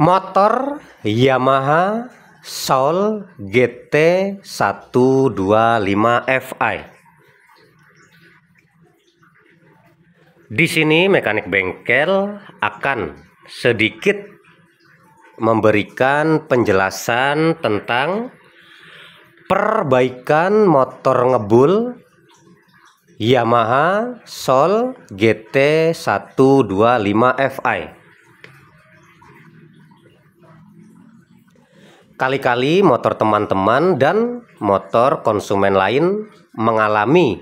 motor Yamaha Soul GT 125 FI. Di sini mekanik bengkel akan sedikit memberikan penjelasan tentang perbaikan motor ngebul Yamaha Soul GT 125 FI. Kali-kali motor teman-teman dan motor konsumen lain mengalami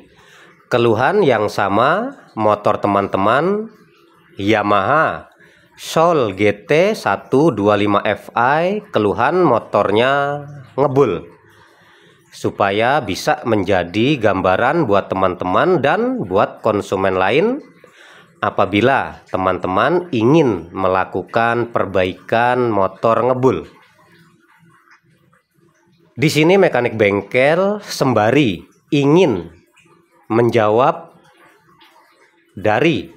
keluhan yang sama motor teman-teman Yamaha Soul GT 125Fi keluhan motornya ngebul supaya bisa menjadi gambaran buat teman-teman dan buat konsumen lain apabila teman-teman ingin melakukan perbaikan motor ngebul. Di sini mekanik bengkel sembari ingin menjawab dari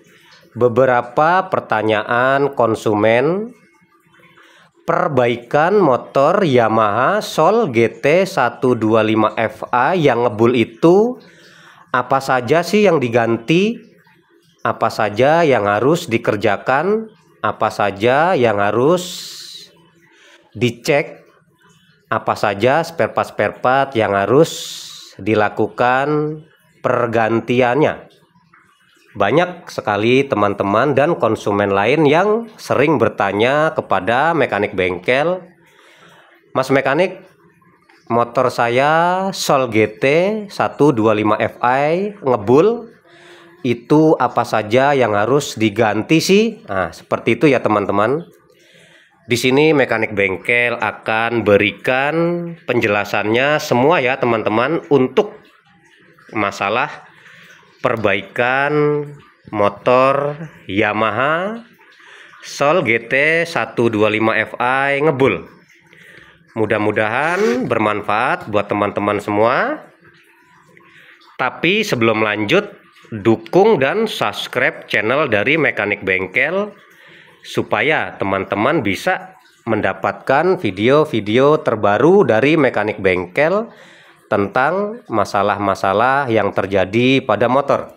beberapa pertanyaan konsumen perbaikan motor Yamaha Sol GT 125FA yang ngebul itu apa saja sih yang diganti apa saja yang harus dikerjakan apa saja yang harus dicek apa saja spare part-spare part yang harus dilakukan pergantiannya. Banyak sekali teman-teman dan konsumen lain yang sering bertanya kepada mekanik bengkel, Mas mekanik, motor saya Sol GT 125 Fi ngebul itu apa saja yang harus diganti sih? Nah, seperti itu ya teman-teman. Di sini mekanik bengkel akan berikan penjelasannya semua ya teman-teman untuk masalah perbaikan motor Yamaha Sol GT 125 Fi ngebul. Mudah-mudahan bermanfaat buat teman-teman semua. Tapi sebelum lanjut, dukung dan subscribe channel dari Mekanik Bengkel supaya teman-teman bisa mendapatkan video-video terbaru dari mekanik bengkel tentang masalah-masalah yang terjadi pada motor.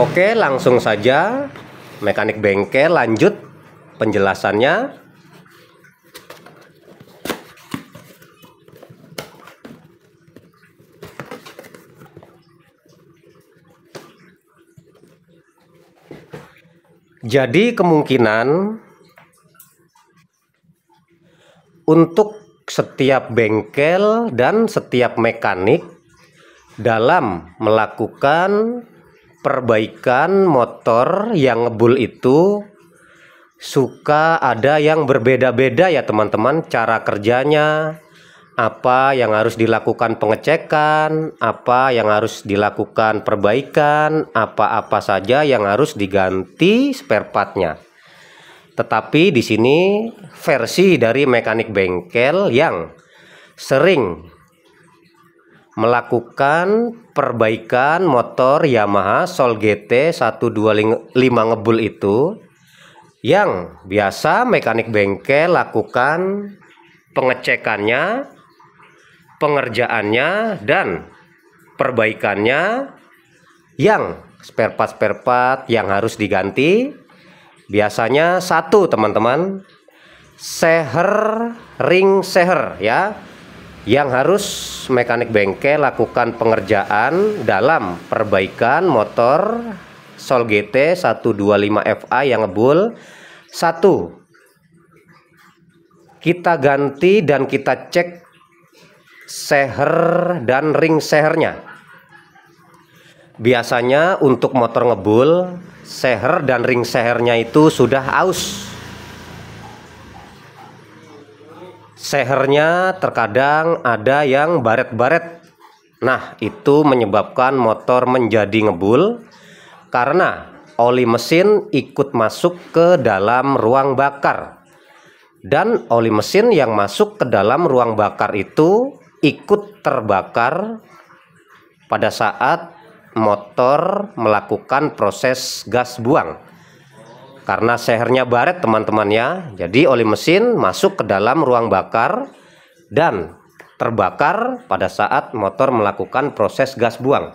Oke, langsung saja mekanik bengkel lanjut penjelasannya Jadi kemungkinan untuk setiap bengkel dan setiap mekanik dalam melakukan perbaikan motor yang ngebul itu suka ada yang berbeda-beda ya teman-teman cara kerjanya apa yang harus dilakukan pengecekan, apa yang harus dilakukan perbaikan, apa-apa saja yang harus diganti spare partnya. Tetapi di sini versi dari mekanik bengkel yang sering melakukan perbaikan motor Yamaha Sol GT 125 ngebul itu yang biasa mekanik bengkel lakukan pengecekannya pengerjaannya dan perbaikannya yang spare part spare part yang harus diganti biasanya satu teman-teman seher ring seher ya yang harus mekanik bengkel lakukan pengerjaan dalam perbaikan motor Sol GT 125FA yang ngebul satu kita ganti dan kita cek seher dan ring sehernya. Biasanya untuk motor ngebul, seher dan ring sehernya itu sudah aus. Sehernya terkadang ada yang baret-baret. Nah, itu menyebabkan motor menjadi ngebul karena oli mesin ikut masuk ke dalam ruang bakar. Dan oli mesin yang masuk ke dalam ruang bakar itu ikut terbakar pada saat motor melakukan proses gas buang karena sehernya baret teman-teman ya jadi oli mesin masuk ke dalam ruang bakar dan terbakar pada saat motor melakukan proses gas buang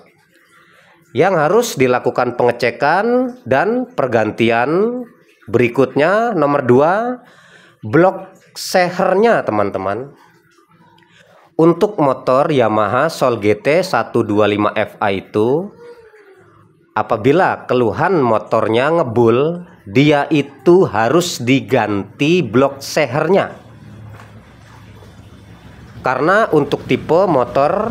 yang harus dilakukan pengecekan dan pergantian berikutnya nomor 2 blok sehernya teman-teman untuk motor Yamaha Sol GT 125Fi itu apabila keluhan motornya ngebul, dia itu harus diganti blok sehernya. Karena untuk tipe motor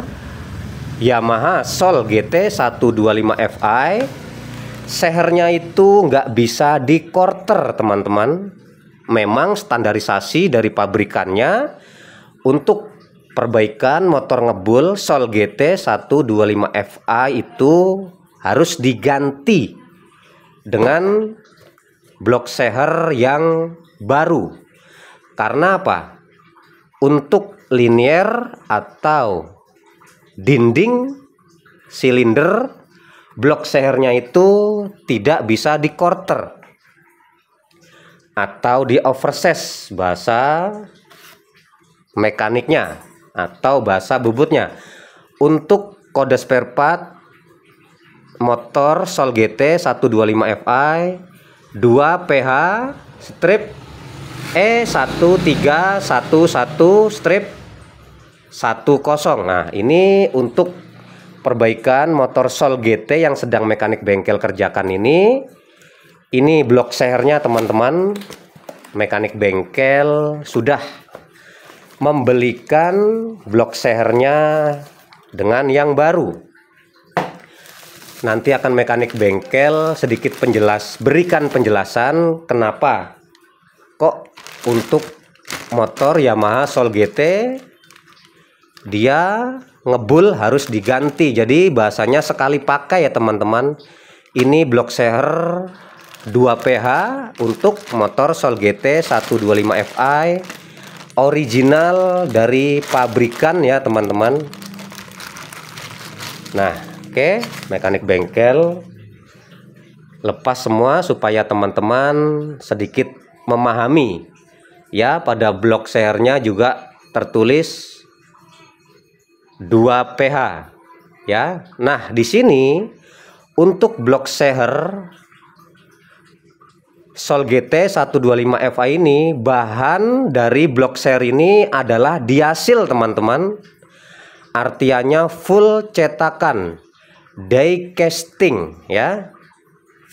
Yamaha Sol GT 125Fi sehernya itu nggak bisa di quarter teman-teman memang standarisasi dari pabrikannya untuk perbaikan motor ngebul Sol GT 125 FA itu harus diganti dengan blok seher yang baru. Karena apa? Untuk linier atau dinding silinder blok sehernya itu tidak bisa di quarter atau di oversize bahasa mekaniknya atau bahasa bubutnya. Untuk kode spare part motor Sol GT 125 Fi 2 PH strip E1311 strip 10. Nah, ini untuk perbaikan motor Sol GT yang sedang mekanik bengkel kerjakan ini. Ini blok sehernya teman-teman. Mekanik bengkel sudah membelikan blok sehernya dengan yang baru. Nanti akan mekanik bengkel sedikit penjelas, berikan penjelasan kenapa kok untuk motor Yamaha Sol GT dia ngebul harus diganti. Jadi bahasanya sekali pakai ya teman-teman. Ini blok seher 2 PH untuk motor Sol GT 125 Fi original dari pabrikan ya teman-teman nah oke okay. mekanik bengkel lepas semua supaya teman-teman sedikit memahami ya pada blok sharenya juga tertulis 2 PH ya nah di sini untuk blok share Sol GT 125 FA ini bahan dari blok seri ini adalah diasil teman-teman Artinya full cetakan die casting ya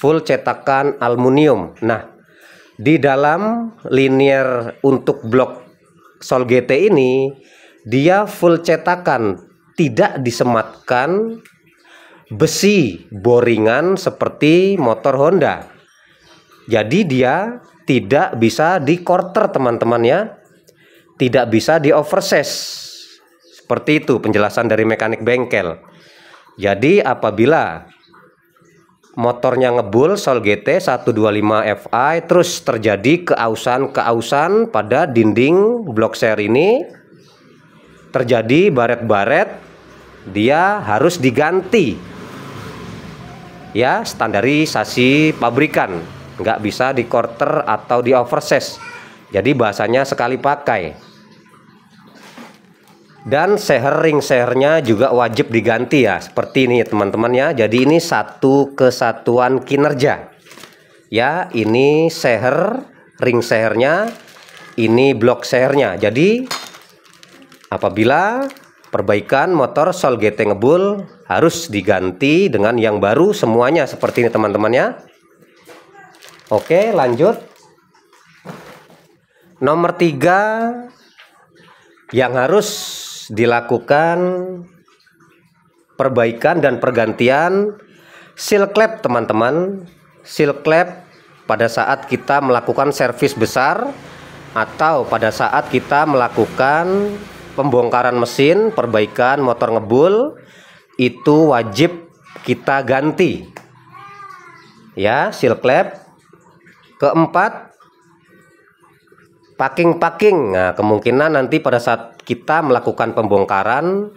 full cetakan aluminium nah di dalam linear untuk blok Sol GT ini dia full cetakan tidak disematkan besi boringan seperti motor Honda jadi dia tidak bisa di quarter teman-teman ya. Tidak bisa di oversize. Seperti itu penjelasan dari mekanik bengkel. Jadi apabila motornya ngebul Sol GT 125 Fi terus terjadi keausan-keausan pada dinding blok share ini terjadi baret-baret dia harus diganti ya standarisasi pabrikan nggak bisa di quarter atau di oversize jadi bahasanya sekali pakai dan seher ring sehernya juga wajib diganti ya seperti ini teman-teman ya jadi ini satu kesatuan kinerja ya ini seher ring sehernya ini blok sehernya jadi apabila perbaikan motor GT ngebul harus diganti dengan yang baru semuanya seperti ini teman-teman ya Oke, lanjut. Nomor tiga yang harus dilakukan perbaikan dan pergantian seal clap teman-teman. Seal clap pada saat kita melakukan servis besar atau pada saat kita melakukan pembongkaran mesin, perbaikan motor ngebul itu wajib kita ganti. Ya, seal clap Keempat, packing-packing. Nah, kemungkinan nanti pada saat kita melakukan pembongkaran,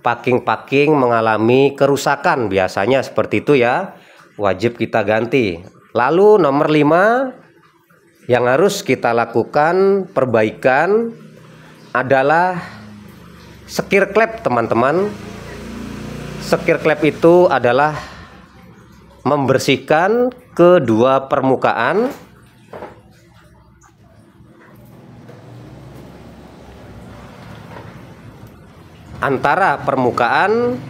packing-packing mengalami kerusakan biasanya seperti itu ya. Wajib kita ganti. Lalu nomor lima yang harus kita lakukan perbaikan adalah sekir klep teman-teman. Sekir klep itu adalah membersihkan kedua permukaan antara permukaan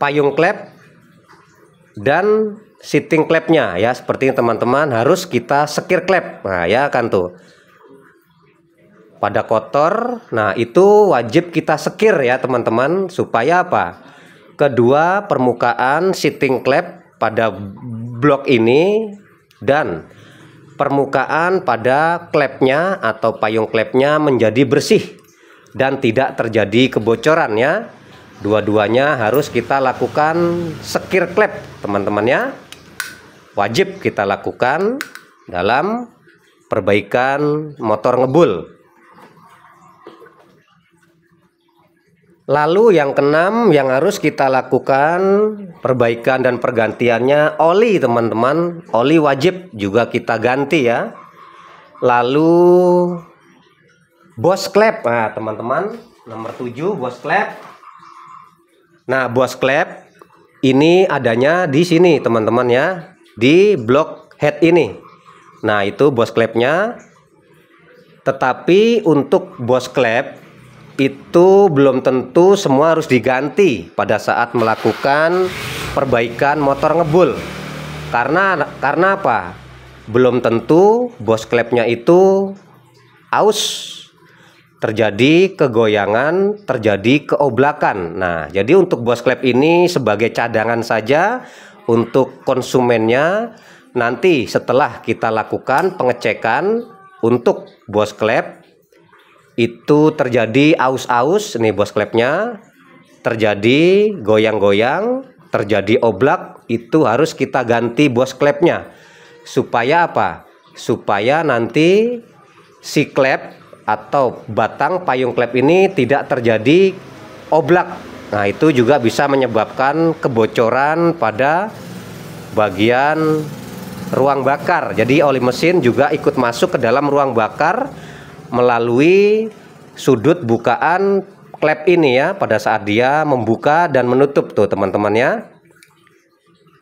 payung klep dan sitting klepnya ya seperti teman-teman harus kita sekir klep nah ya kan tuh pada kotor nah itu wajib kita sekir ya teman-teman supaya apa kedua permukaan sitting klep pada blok ini dan permukaan pada klepnya atau payung klepnya menjadi bersih dan tidak terjadi kebocoran ya. Dua-duanya harus kita lakukan sekir klep teman-teman ya. Wajib kita lakukan dalam perbaikan motor ngebul. Lalu yang keenam yang harus kita lakukan perbaikan dan pergantiannya oli teman-teman. Oli wajib juga kita ganti ya. Lalu Bos klep, Nah, teman-teman, nomor 7 Bos klep. Nah, Bos klep ini adanya di sini, teman-teman ya, di blok head ini. Nah, itu Bos klepnya. Tetapi untuk Bos klep itu belum tentu semua harus diganti pada saat melakukan perbaikan motor ngebul. Karena karena apa? Belum tentu bos klepnya itu aus terjadi kegoyangan, terjadi keoblakan. Nah, jadi untuk bos klep ini sebagai cadangan saja untuk konsumennya nanti setelah kita lakukan pengecekan untuk bos klep itu terjadi aus-aus nih bos klepnya terjadi goyang-goyang, terjadi oblak itu harus kita ganti bos klepnya supaya apa? Supaya nanti si klep atau batang payung klep ini tidak terjadi oblak. Nah, itu juga bisa menyebabkan kebocoran pada bagian ruang bakar. Jadi oli mesin juga ikut masuk ke dalam ruang bakar melalui sudut bukaan klep ini ya pada saat dia membuka dan menutup tuh teman-temannya.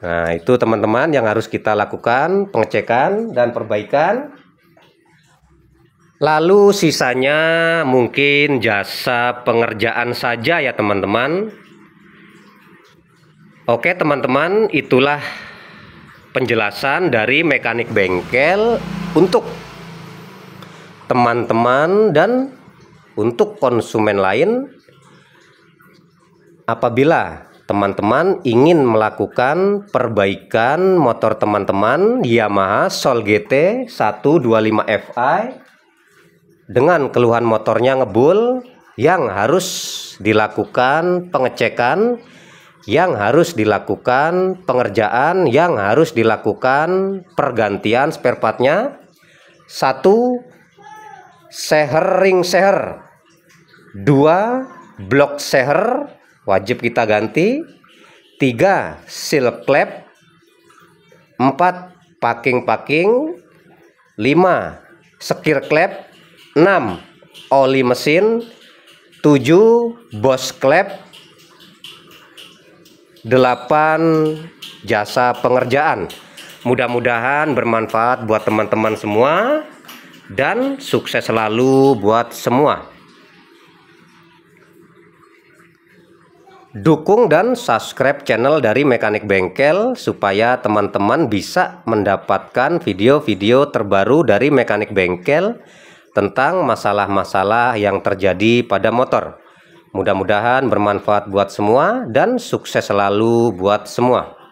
Nah, itu teman-teman yang harus kita lakukan pengecekan dan perbaikan. Lalu sisanya mungkin jasa pengerjaan saja ya teman-teman. Oke teman-teman, itulah penjelasan dari mekanik bengkel untuk teman-teman dan untuk konsumen lain. Apabila teman-teman ingin melakukan perbaikan motor teman-teman Yamaha Sol GT 125 Fi dengan keluhan motornya ngebul yang harus dilakukan pengecekan yang harus dilakukan pengerjaan yang harus dilakukan pergantian spare partnya satu seher ring seher dua blok seher wajib kita ganti tiga seal clap empat packing packing lima sekir clap 6. Oli mesin 7. Bos klep 8. Jasa pengerjaan Mudah-mudahan bermanfaat buat teman-teman semua dan sukses selalu buat semua. Dukung dan subscribe channel dari Mekanik Bengkel supaya teman-teman bisa mendapatkan video-video terbaru dari Mekanik Bengkel tentang masalah-masalah yang terjadi pada motor. Mudah-mudahan bermanfaat buat semua dan sukses selalu buat semua.